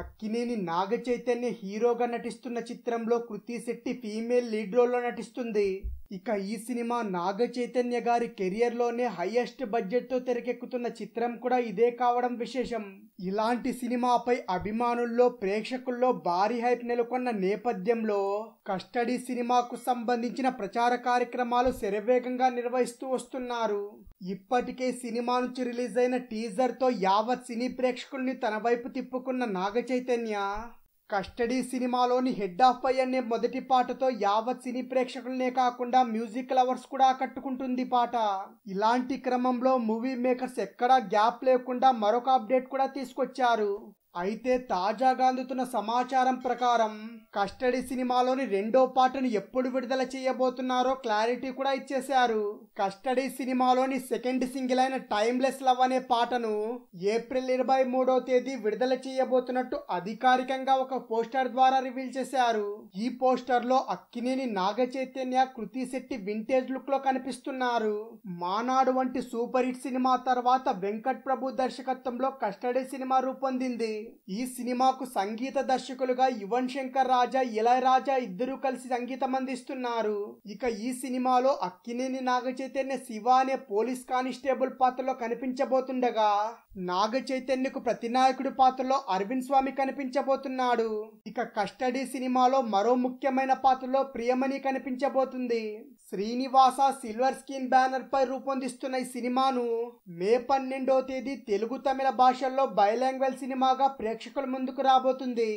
అక్కినేని నాగ చైతన్య హీరోగా నటిస్తున్న చిత్రంలో కృతి శెట్టి ఫీమేల్ లీడ్ రోల్లో నటిస్తుంది ఇక ఈ సినిమా నాగ చైతన్య గారి కెరియర్లోనే హైయెస్ట్ బడ్జెట్తో తెరకెక్కుతున్న చిత్రం కూడా ఇదే కావడం విశేషం ఇలాంటి సినిమాపై అభిమానుల్లో ప్రేక్షకుల్లో భారీ హైప్ నెలకొన్న నేపథ్యంలో కస్టడీ సినిమాకు సంబంధించిన ప్రచార కార్యక్రమాలు శరవేగంగా నిర్వహిస్తూ వస్తున్నారు ఇప్పటికే సినిమా నుంచి రిలీజ్ అయిన టీజర్తో యావత్ సినీ ప్రేక్షకుల్ని తన వైపు తిప్పుకున్న నాగ చైతన్య కస్టడీ సినిమాలోని హెడ్ ఆఫ్ పై అనే మొదటి పాటతో యావత్ సినీ ప్రేక్షకులనే కాకుండా మ్యూజిక్ లవర్స్ కూడా ఆకట్టుకుంటుంది పాట ఇలాంటి క్రమంలో మూవీ మేకర్స్ ఎక్కడా గ్యాప్ లేకుండా మరొక అప్డేట్ కూడా తీసుకొచ్చారు అయితే తాజాగా అందుతున్న సమాచారం ప్రకారం కస్టడీ సినిమాలోని రెండో పాటను ఎప్పుడు విడుదల చేయబోతున్నారో క్లారిటీ కూడా ఇచ్చేశారు కస్టడీ సినిమాలోని సెకండ్ సింగిల్ అయిన టైమ్లెస్ లవ్ అనే పాటను ఏప్రిల్ ఇరవై మూడో తేదీ విడుదల చేయబోతున్నట్టు అధికారికంగా ఒక పోస్టర్ ద్వారా రివీల్ చేశారు ఈ పోస్టర్ లో అక్కినేని నాగ చైతన్య కృతి శెట్టి వింటేజ్ లుక్ లో కనిపిస్తున్నారు మానాడు వంటి సూపర్ హిట్ సినిమా తర్వాత వెంకట్ ప్రభు దర్శకత్వంలో కస్టడీ సినిమా రూపొందింది ఈ సినిమాకు సంగీత దర్శకులుగా యువన్ శంకర్ రాజా ఇళయరాజా ఇద్దరూ కలిసి సంగీతం అందిస్తున్నారు ఇక ఈ సినిమాలో అక్కినేని నాగ చైతన్య శివ అనే పోలీస్ కానిస్టేబుల్ పాత్రలో కనిపించబోతుండగా నాగ చైతన్యకు ప్రతినాయకుడి పాత్రలో అరవింద్ స్వామి కనిపించబోతున్నాడు ఇక కస్టడీ సినిమాలో మరో ముఖ్యమైన పాత్రలో ప్రియమణి కనిపించబోతుంది శ్రీనివాస సిల్వర్ స్క్రీన్ బ్యానర్ పై రూపొందిస్తున్న ఈ సినిమాను మే పన్నెండో తేదీ తెలుగు తమిళ భాషల్లో బైలాంగ్వెల్ సినిమాగా ప్రేక్షకుల ముందుకు రాబోతుంది